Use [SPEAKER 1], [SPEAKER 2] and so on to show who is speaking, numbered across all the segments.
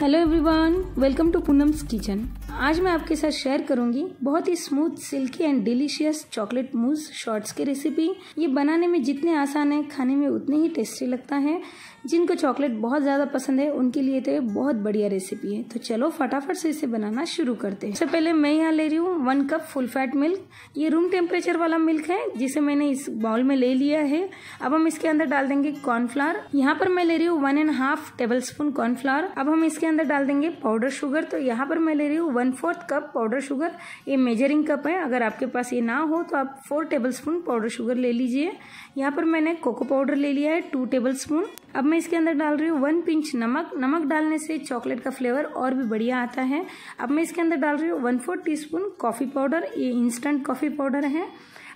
[SPEAKER 1] Hello everyone, welcome to Poonam's Kitchen. आज मैं आपके साथ शेयर करूंगी बहुत ही smooth silky and delicious chocolate mousse shorts की रेसिपी ये बनाने में जितने आसान है खाने में उतने ही टेस्टी लगता है जिनको चॉकलेट बहुत ज़्यादा पसंद है उनके लिए तो ये बहुत बढ़िया रेसिपी है तो चलो फटाफट से इसे बनाना शुरू करते हैं सबसे पहले मैं यहाँ ले रही हूँ one cup full fat milk ये रूम टेम्परेचर वाला मिल्क है जिसे मैंने इस बाउल में ले लिया है अब हम इसके अंदर डाल देंगे कॉर्नफ्लावर यहाँ पर मैं ले रही हूँ one and half table spoon cornflour अब हम इसके अंदर डाल देंगे पाउडर शुगर तो यहाँ पर मैं ले रही हूँ one one fourth cup powder sugar ये मेजरिंग कप है अगर आपके पास ये ना हो तो आप four table spoon powder sugar ले लीजिए यहाँ पर मैंने कोको पाउडर ले लिया है टू टेबल स्पून अब मैं इसके अंदर डाल रही हूँ वन पिंच नमक नमक डालने से चॉकलेट का फ्लेवर और भी बढ़िया आता है अब मैं इसके अंदर डाल रही हूँ one fourth tea spoon coffee powder ये इंस्टेंट कॉफ़ी पाउडर है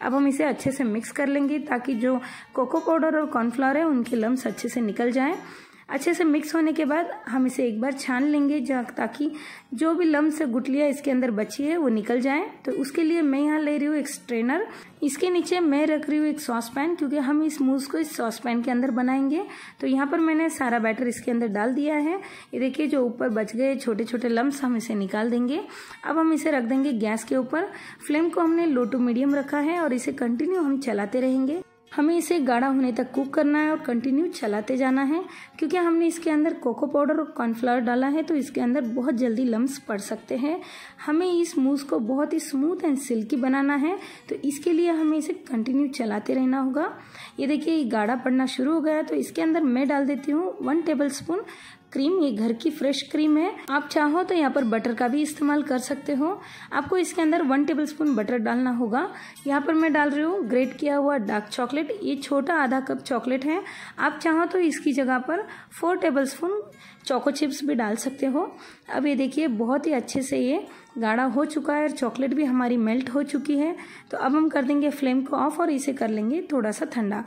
[SPEAKER 1] अब हम इसे अच्छे से मिक्स कर लेंगे ताकि जो कोको पाउडर और कॉर्नफ्लावर है उनके लम्ब अच्छे से निकल जाएँ अच्छे से मिक्स होने के बाद हम इसे एक बार छान लेंगे ताकि जो भी लम्ब से गुटलियाँ इसके अंदर बची है वो निकल जाए तो उसके लिए मैं यहाँ ले रही हूँ एक स्ट्रेनर इसके नीचे मैं रख रही हूँ एक सॉस पैन क्योंकि हम इस मूस को इस सॉस पैन के अंदर बनाएंगे तो यहाँ पर मैंने सारा बैटर इसके अंदर डाल दिया है ये देखिए जो ऊपर बच गए छोटे छोटे लम्ब हम इसे निकाल देंगे अब हम इसे रख देंगे गैस के ऊपर फ्लेम को हमने लो टू मीडियम रखा है और इसे कंटिन्यू हम चलाते रहेंगे हमें इसे गाढ़ा होने तक कुक करना है और कंटिन्यू चलाते जाना है क्योंकि हमने इसके अंदर कोको पाउडर और कॉर्नफ्लावर डाला है तो इसके अंदर बहुत जल्दी लम्स पड़ सकते हैं हमें इस मूस को बहुत ही स्मूथ एंड सिल्की बनाना है तो इसके लिए हमें इसे कंटिन्यू चलाते रहना होगा ये देखिए गाढ़ा पड़ना शुरू हो गया तो इसके अंदर मैं डाल देती हूँ वन टेबल स्पून क्रीम ये घर की फ्रेश क्रीम है आप चाहो तो यहाँ पर बटर का भी इस्तेमाल कर सकते हो आपको इसके अंदर वन टेबल स्पून बटर डालना होगा यहाँ पर मैं डाल रही हूँ ग्रेट किया हुआ डार्क चॉकलेट ये छोटा आधा कप चॉकलेट है आप चाहो तो इसकी जगह पर four table spoon choco chips भी डाल सकते हो अब ये देखिए बहुत ही अच्छे से ये गाढ़ा हो चुका है और चॉकलेट भी हमारी मेल्ट हो चुकी है तो अब हम कर देंगे फ्लेम को ऑफ और इसे कर लेंगे थोड़ा सा ठंडा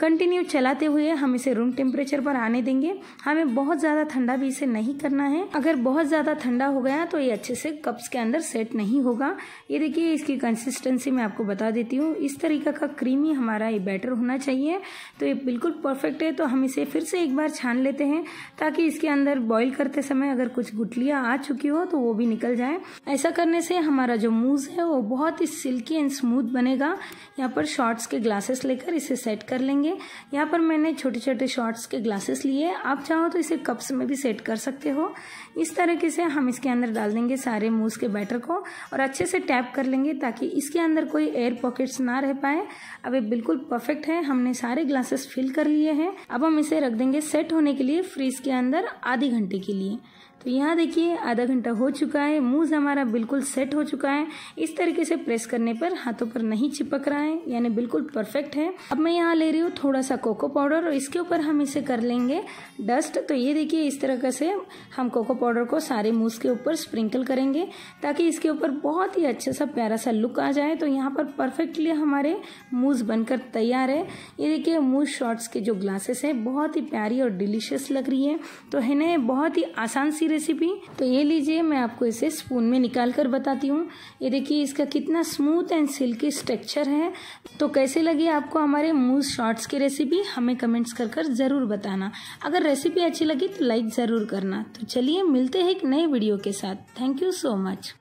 [SPEAKER 1] कंटिन्यू चलाते हुए हम इसे रूम टेम्परेचर पर आने देंगे हमें बहुत ज़्यादा ठंडा भी इसे नहीं करना है अगर बहुत ज़्यादा ठंडा हो गया तो ये अच्छे से कप्स के अंदर सेट नहीं होगा ये देखिए इसकी कंसिस्टेंसी मैं आपको बता देती हूँ इस तरीका का क्रीमी हमारा ये बैटर होना चाहिए तो ये बिल्कुल परफेक्ट है तो हम इसे फिर से एक बार छान लेते हैं ताकि इसके अंदर अंदर बॉईल करते समय अगर कुछ गुटलियां आ चुकी हो तो वो भी निकल जाए ऐसा करने से हमारा जो मूज है वो बहुत ही सिल्की एंड स्मूथ बनेगा यहाँ पर शॉर्ट्स के ग्लासेस लेकर इसे सेट कर लेंगे यहाँ पर मैंने छोटे छोटे शॉर्ट्स के ग्लासेस लिए आप चाहो तो इसे कप्स में भी सेट कर सकते हो इस तरीके से हम इसके अंदर डाल देंगे सारे मूज के बैटर को और अच्छे से टैप कर लेंगे ताकि इसके अंदर कोई एयर पॉकेट्स ना रह पाए अब ये बिल्कुल परफेक्ट है हमने सारे ग्लासेस फिल कर लिए हैं अब हम इसे रख देंगे सेट होने के लिए फ्रीज के अंदर आधे घंटे के लिए तो यहाँ देखिए आधा घंटा हो चुका है मूज हमारा बिल्कुल सेट हो चुका है इस तरीके से प्रेस करने पर हाथों पर नहीं चिपक रहा है यानी बिल्कुल परफेक्ट है अब मैं यहाँ ले रही हूँ थोड़ा सा कोको पाउडर और इसके ऊपर हम इसे कर लेंगे डस्ट तो ये देखिए इस तरह से हम कोको पाउडर को सारे मूज के ऊपर स्प्रिंकल करेंगे ताकि इसके ऊपर बहुत ही अच्छा सा प्यारा सा लुक आ जाए तो यहाँ पर परफेक्टली हमारे मूज बनकर तैयार है ये देखिए मूज शॉर्ट्स के जो ग्लासेस है बहुत ही प्यारी और डिलीशियस लग रही है तो है लेना है बहुत ही आसान सी रेसिपी तो ये लीजिए मैं आपको इसे स्पून में निकाल कर बताती हूँ ये देखिए इसका कितना स्मूथ एंड सिल्की स्ट्रक्चर है तो कैसे लगे आपको हमारे मूज शॉर्ट्स की रेसिपी हमें कमेंट्स कर कर ज़रूर बताना अगर रेसिपी अच्छी लगी तो लाइक ज़रूर करना तो चलिए मिलते हैं एक नए वीडियो के साथ थैंक यू सो मच